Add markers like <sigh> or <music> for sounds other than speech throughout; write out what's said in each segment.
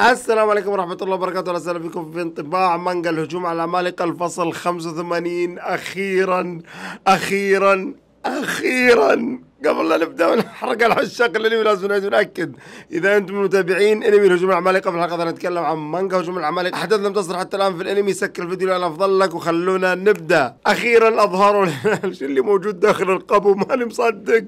السلام عليكم ورحمة الله وبركاته أهلا وسهلا بكم في انطباع مانجا الهجوم على العمالقة الفصل 85 أخيرا أخيرا أخيرا قبل لا نبدا ونحرق <laughs> الحشاق اللي لازم ناكد اذا انتم من متابعين انمي الهجوم العمالقه في الحلقه نتكلم عن مانجا هجوم العمالقه احداث لم تصدر حتى الان في الانمي سكر الفيديو لان افضل لك وخلونا نبدا اخيرا اظهروا <laughs> اللي موجود داخل القبو ماني مصدق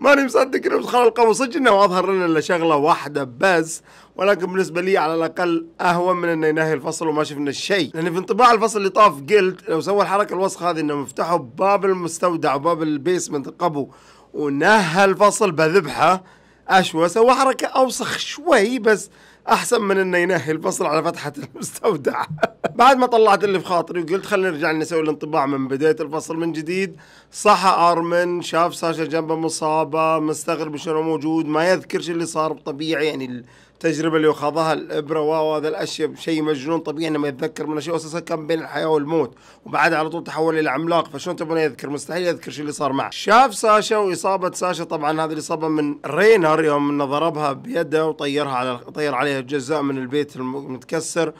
ماني مصدق انه دخل القبو صدق انه اظهر لنا الا شغله واحده بس ولكن بالنسبه لي على الاقل اهون من انه ينهي الفصل وما شفنا شيء لان في انطباع الفصل اللي طاف قلت لو سوى الحركه الوسخه هذه انه فتحوا باب المستودع وباب البيسمنت القبو ونهى الفصل بذبحه اشوى سوى حركه اوسخ شوي بس احسن من انه ينهي الفصل على فتحه المستودع <laughs> بعد ما طلعت اللي في خاطري وقلت خلينا نرجع نسوي الانطباع من بدايه الفصل من جديد صحى ارمن شاف ساشا جنبه مصابه مستغرب شنو موجود ما يذكر اللي صار طبيعي يعني التجربه اللي خاضها الابره وهذا الاشياء شيء مجنون طبيعي انه ما يتذكر منه شيء اساسا كان بين الحياه والموت وبعدها على طول تحول الى عملاق فشلون تبون يذكر مستحيل يذكر شو اللي صار معه شاف ساشا واصابه ساشا طبعا هذه الاصابه من رينر يوم انه ضربها بيده وطيرها على طير عليها جزء من البيت المتكسر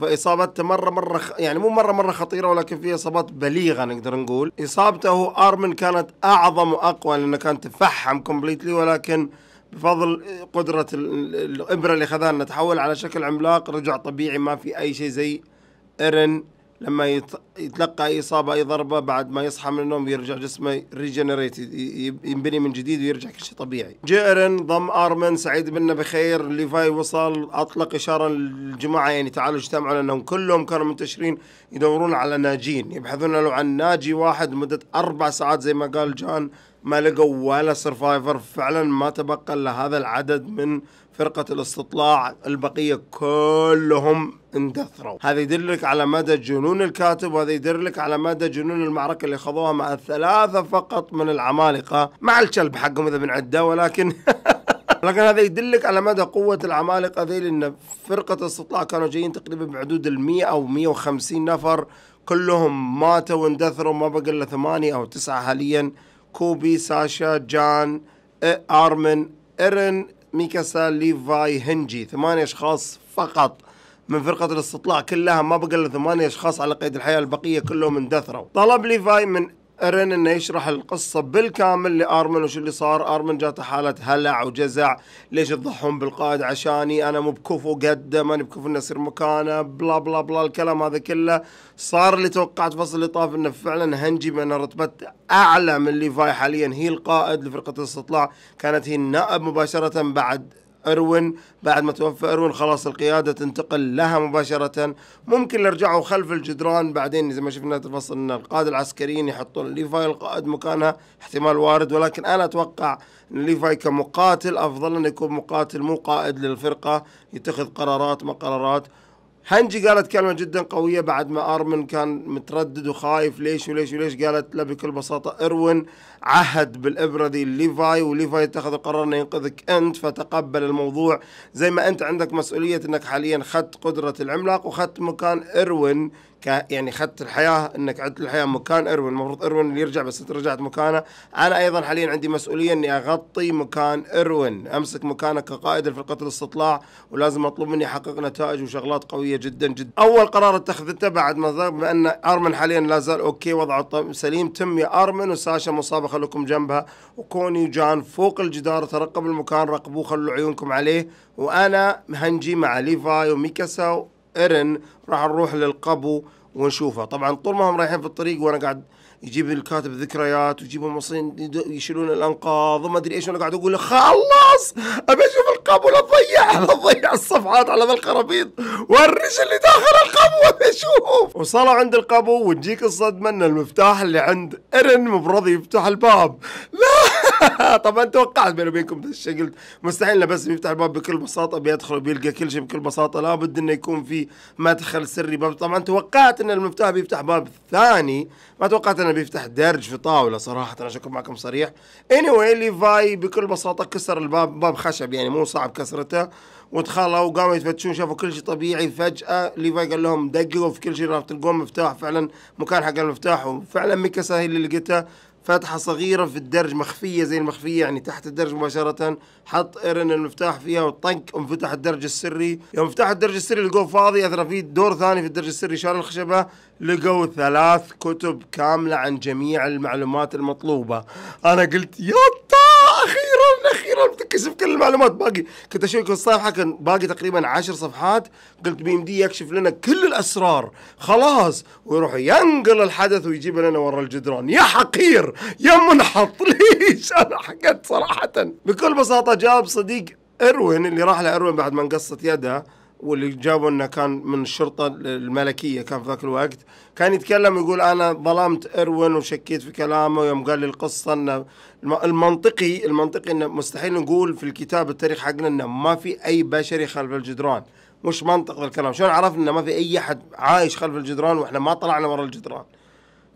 فاصابته مره مره خ... يعني مو مره مره خطيره ولكن في اصابات بليغه نقدر نقول اصابته ارمن كانت اعظم واقوى لانه كان تفحم كومبليتلي ولكن بفضل قدرة الإبرة اللي خذها لنا تحول على شكل عملاق رجع طبيعي ما في أي شيء زي إرن لما يتلقى أي إصابة أي ضربة بعد ما يصحى من النوم يرجع جسمه ريجنريت ينبني من جديد ويرجع كل شيء طبيعي إرن ضم أرمن سعيد بنا بخير ليفاي وصل أطلق إشارة للجماعة يعني تعالوا اجتمعوا لأنهم كلهم كانوا منتشرين يدورون على ناجين يبحثون لو عن ناجي واحد مدة أربع ساعات زي ما قال جان ما لقوا ولا سرفايفر فعلا ما تبقى الا هذا العدد من فرقة الاستطلاع البقية كلهم اندثروا هذا يدلك على مدى جنون الكاتب وهذا يدلك على مدى جنون المعركة اللي خضوها مع الثلاثة فقط من العمالقة مع الكلب حقهم إذا بنعده ولكن <laughs> لكن هذا يدلك على مدى قوة العمالقة ذي لأن فرقة الاستطلاع كانوا جايين تقريبا بحدود المئة 100 أو 150 نفر كلهم ماتوا واندثروا ما بقى إلا ثمانية أو تسعة حاليا كوبي ساشا جان ارمن ارن ميكاسا ليفاي هنجي ثمانية اشخاص فقط من فرقة الاستطلاع كلها ما بقى الا ثمانية اشخاص على قيد الحياة البقية كلهم اندثروا طلب ليفاي من ارن انه يشرح القصه بالكامل لارمن وش اللي صار ارمن جاته حاله هلع وجزع ليش تضحون بالقائد عشاني انا مو بكفو قده ماني بكفو اني اصير مكانه بلا بلا بلا الكلام هذا كله صار اللي توقعت فصل اللي طاف انه فعلا هنجي بان رتبت اعلى من ليفاي حاليا هي القائد لفرقه الاستطلاع كانت هي النائب مباشره بعد اروين بعد ما توفى اروين خلاص القياده تنتقل لها مباشره ممكن اللي رجعوا خلف الجدران بعدين زي ما شفنا تفصل ان القاده العسكريين يحطون ليفاي القائد مكانها احتمال وارد ولكن انا اتوقع ان ليفاي كمقاتل افضل انه يكون مقاتل مو قائد للفرقه يتخذ قرارات ما قرارات هنجي قالت كلمة جدا قوية بعد ما أرمن كان متردد وخايف ليش وليش وليش قالت له بكل بساطة إروين عهد بالابره دي ليفاي وليفاي اتخذ قرار انه ينقذك انت فتقبل الموضوع زي ما انت عندك مسؤوليه انك حاليا خدت قدره العملاق وخدت مكان اروين ك يعني خدت الحياه انك عدت الحياه مكان اروين المفروض اروين اللي يرجع بس انت رجعت مكانه انا ايضا حاليا عندي مسؤوليه اني اغطي مكان اروين امسك مكانه كقائد في الاستطلاع ولازم اطلب مني احقق نتائج وشغلات قويه جدا جدا اول قرار اتخذته بعد ما بان ارمن حاليا لا زال اوكي وضعه سليم تم يا ارمن وساشا مصابه خلوكم جنبها وكوني جان فوق الجدار وترقب المكان رقبوه خلوا عيونكم عليه وانا هنجي مع ليفاي وميكاسا وإرن راح نروح للقبو ونشوفها طبعا طول ما هم رايحين في الطريق وانا قاعد يجيب الكاتب ذكريات ويجيبهم مصين يشيلون الانقاض وما ادري ايش وانا قاعد اقول خلص ابي اشوف القبو لا تضيع <laughs> الصفحات على الخرابيط وريش اللي داخل القبو شوف وصلوا عند القبو وتجيك الصدمه ان المفتاح اللي عند ارن مبرض يفتح الباب لا <laughs> طبعا توقعت بيني وبينكم الشيء قلت مستحيل انه بس بيفتح الباب بكل بساطه بيدخل وبيلقى كل شيء بكل بساطه لابد انه يكون في مدخل سري باب طبعا توقعت ان المفتاح بيفتح باب ثاني ما توقعت انه بيفتح درج في طاوله صراحه انا اكون معكم صريح اني anyway, ليفاي بكل بساطه كسر الباب باب خشب يعني مو صعب كسرته ودخلوا وقاموا يتفتشون شافوا كل شيء طبيعي فجأة ليفاي قال لهم دققوا في كل شيء راح تلقون مفتاح فعلا مكان حق المفتاح وفعلا ميكاسا هي اللي لقيته فتحة صغيرة في الدرج مخفية زي المخفية يعني تحت الدرج مباشرة حط ايرن المفتاح فيها وطنك انفتح الدرج السري يوم فتح الدرج السري لقوه فاضي اثر في دور ثاني في الدرج السري شال الخشبة لقوا ثلاث كتب كاملة عن جميع المعلومات المطلوبة انا قلت يب كثيره بتكشف كل المعلومات باقي كنت اشوف الصفحه كان باقي تقريبا عشر صفحات قلت بي ام دي يكشف لنا كل الاسرار خلاص ويروح ينقل الحدث ويجيبه لنا ورا الجدران يا حقير يا منحط <laughs> ليش انا حقت صراحه بكل بساطه جاب صديق اروين اللي راح لأروين بعد ما انقصت يده واللي جابوا انه كان من الشرطه الملكيه كان في ذاك الوقت كان يتكلم يقول انا ظلمت اروين وشكيت في كلامه يوم قال لي القصه انه المنطقي المنطقي انه مستحيل نقول في الكتاب التاريخ حقنا انه ما في اي بشري خلف الجدران مش منطق الكلام شلون عرفنا انه ما في اي احد عايش خلف الجدران واحنا ما طلعنا ورا الجدران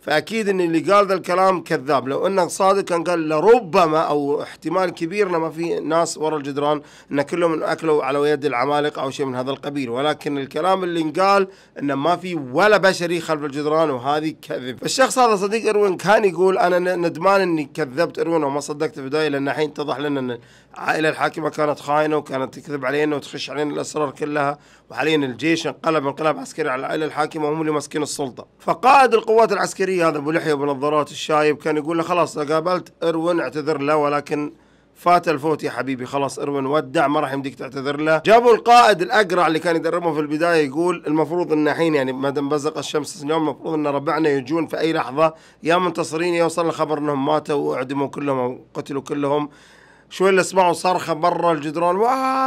فأكيد أن اللي قال ذا الكلام كذاب لو أنه صادق كان قال لربما أو احتمال كبير لما في ناس ورا الجدران أن كلهم أكلوا على يد العمالقة أو شيء من هذا القبيل ولكن الكلام اللي انقال أنه ما في ولا بشري خلف الجدران وهذه كذب الشخص هذا صديق إروين كان يقول أنا ندمان أني كذبت إروين وما صدقت في البداية لأن الحين اتضح لنا أن العائلة الحاكمة كانت خاينة وكانت تكذب علينا وتخش علينا الأسرار كلها وحاليا الجيش انقلب انقلاب عسكري على العائلة الحاكمة وهم اللي ماسكين السلطة فقائد القوات العسكرية الجزيري هذا ابو لحيه بنظارات الشايب كان يقول له خلاص قابلت اروين اعتذر له ولكن فات الفوت يا حبيبي خلاص اروين ودع ما راح يمديك تعتذر له جابوا القائد الاقرع اللي كان يدربهم في البدايه يقول المفروض ان الحين يعني ما دام بزق الشمس اليوم المفروض ان ربعنا يجون في اي لحظه يا منتصرين يوصلنا الخبر انهم ماتوا واعدموا كلهم او قتلوا كلهم شوي اللي سمعوا صرخة برا الجدران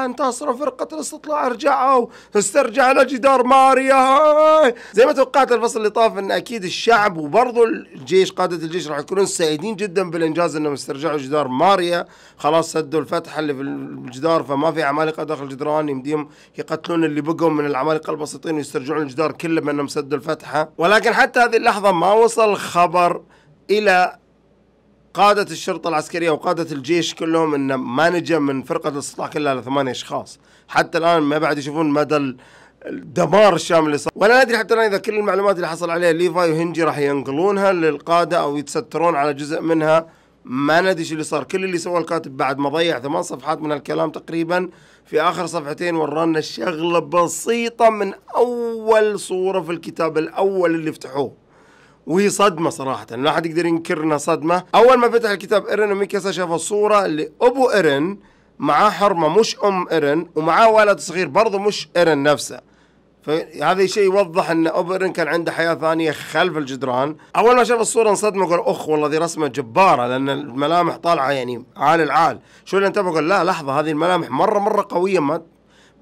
انتصروا فرقة الاستطلاع رجعوا استرجعنا جدار ماريا هاي زي ما توقعت الفصل اللي طاف ان اكيد الشعب وبرضه الجيش قادة الجيش راح يكونون سعيدين جدا بالانجاز انهم استرجعوا جدار ماريا خلاص سدوا الفتحة اللي في الجدار فما في عمالقة داخل الجدران يمديهم يقتلون اللي بقوا من العمالقة البسيطين ويسترجعون الجدار كله بانهم سدوا الفتحة ولكن حتى هذه اللحظة ما وصل خبر الى قادة الشرطة العسكرية وقادة الجيش كلهم ان ما نجا من فرقة الاستطلاع كلها لثمانية اشخاص حتى الان ما بعد يشوفون مدى الدمار الشامل اللي صار ولا ادري حتى الان اذا كل المعلومات اللي حصل عليها ليفاي وهنجي راح ينقلونها للقادة او يتسترون على جزء منها ما ندري شو اللي صار كل اللي سواه الكاتب بعد ما ضيع ثمان صفحات من الكلام تقريبا في اخر صفحتين ورانا شغله بسيطه من اول صوره في الكتاب الاول اللي فتحوه وهي صدمه صراحه لا حد يقدر ينكر انها صدمه اول ما فتح الكتاب ايرن وميكاسا شاف الصوره لابو ايرن معاه حرمه مش ام ايرن ومعاه ولد صغير برضه مش ايرن نفسه فهذا الشيء يوضح ان ابو ايرن كان عنده حياه ثانيه خلف الجدران، اول ما شاف الصوره انصدم وقال اخ والله ذي رسمه جباره لان الملامح طالعه يعني عال العال، شو اللي انتبه قال لا لحظه هذه الملامح مره مره قويه ما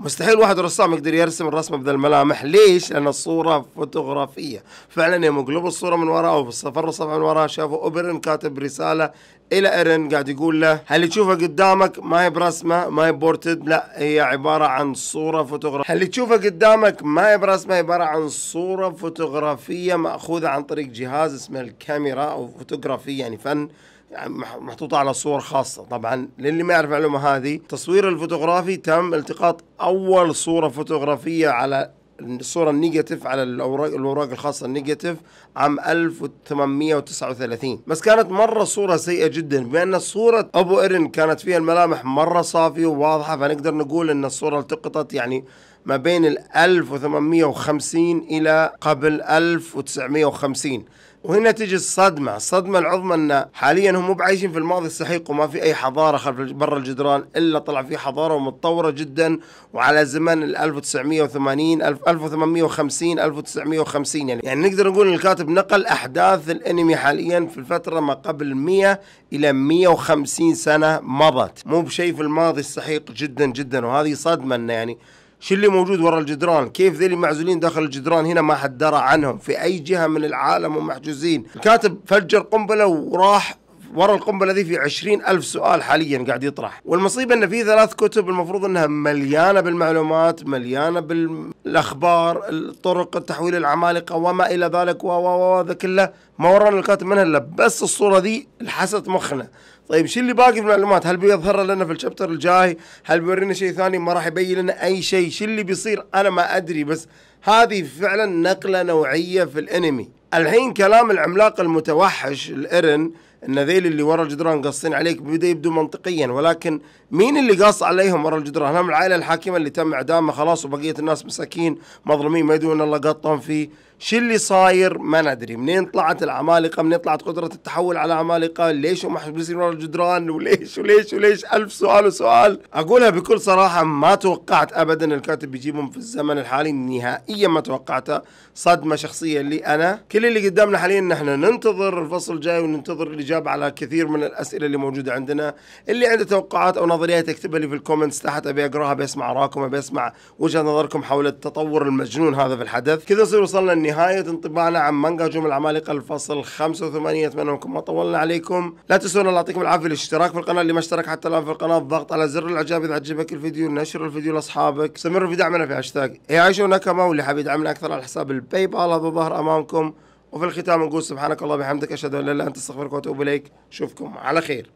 مستحيل واحد رسام يقدر يرسم الرسمه بذا الملامح ليش لان الصوره فوتوغرافيه فعلا يوم قلبوا الصوره من وراء او الصفر الصفحه من وراء شافوا اوبرن كاتب رساله الى ايرن قاعد يقول له هل تشوفه قدامك ما هي برسمه ما هي بورتد لا هي عباره عن صوره فوتوغرافيه هل تشوفه قدامك ما هي برسمه عباره عن صوره فوتوغرافيه ماخوذه عن طريق جهاز اسمه الكاميرا او فوتوغرافي يعني فن يعني محطوطة على صور خاصة طبعا للي ما يعرف المعلومة هذه التصوير الفوتوغرافي تم التقاط أول صورة فوتوغرافية على الصورة النيجاتيف على الأوراق الأوراق الخاصة النيجاتيف عام 1839 بس كانت مرة صورة سيئة جدا بما أن صورة أبو إرن كانت فيها الملامح مرة صافية وواضحة فنقدر نقول أن الصورة التقطت يعني ما بين ال 1850 إلى قبل 1950 وهنا تجي الصدمة الصدمة العظمى أن حاليا هم مو بعايشين في الماضي السحيق وما في أي حضارة خلف برا الجدران إلا طلع في حضارة متطورة جدا وعلى زمن ال 1980 1850 1950 يعني يعني نقدر نقول الكاتب نقل أحداث الأنمي حاليا في الفترة ما قبل 100 إلى 150 سنة مضت مو بشيء في الماضي السحيق جدا جدا وهذه صدمة أنه يعني شو اللي موجود ورا الجدران كيف ذي معزولين داخل الجدران هنا ما حد درى عنهم في اي جهه من العالم ومحجوزين الكاتب فجر قنبله وراح ورا القنبله ذي في عشرين ألف سؤال حاليا قاعد يطرح والمصيبه ان في ثلاث كتب المفروض انها مليانه بالمعلومات مليانه بالاخبار الطرق تحويل العمالقه وما الى ذلك و و و هذا كله ما ورانا الكاتب منها الا بس الصوره ذي لحست مخنا طيب شو اللي باقي في المعلومات؟ هل بيظهر لنا في الشابتر الجاي؟ هل بيورينا شيء ثاني؟ ما راح يبين لنا اي شيء، شو اللي بيصير؟ انا ما ادري بس هذه فعلا نقله نوعيه في الانمي. الحين كلام العملاق المتوحش الارن ان ذيل اللي ورا الجدران قاصين عليك بدا يبدو منطقيا ولكن مين اللي قاص عليهم ورا الجدران؟ هم العائله الحاكمه اللي تم اعدامها خلاص وبقيه الناس مساكين مظلومين ما يدرون الله قطهم فيه شو اللي صاير ما ندري منين طلعت العمالقة منين طلعت قدرة التحول على العمالقة ليش هم حبسين ورا الجدران وليش وليش وليش ألف سؤال وسؤال أقولها بكل صراحة ما توقعت أبدا الكاتب بيجيبهم في الزمن الحالي نهائيا ما توقعتها صدمة شخصية لي أنا كل اللي قدامنا حاليا نحن ننتظر الفصل الجاي وننتظر الإجابة على كثير من الأسئلة اللي موجودة عندنا اللي عنده توقعات أو نظريات يكتبها لي في الكومنتس تحت أبي أقراها بسمع آراءكم أبي أسمع وجهة نظركم حول التطور المجنون هذا في الحدث كذا نصير وصلنا نهاية انطباعنا عن مانجا هجوم العمالقة الفصل 85 أتمنى أنكم ما طولنا عليكم لا تنسونا الله يعطيكم العافية الاشتراك في القناة اللي ما اشترك حتى الآن في القناة الضغط على زر الإعجاب إذا عجبك الفيديو نشر الفيديو لأصحابك استمروا في دعمنا في هاشتاج يعيشوا نكمة واللي حاب يدعمنا أكثر على حساب الباي بال هذا ظهر أمامكم وفي الختام نقول سبحانك الله بحمدك أشهد أن لا إله إلا أنت أستغفرك وأتوب إليك أشوفكم على خير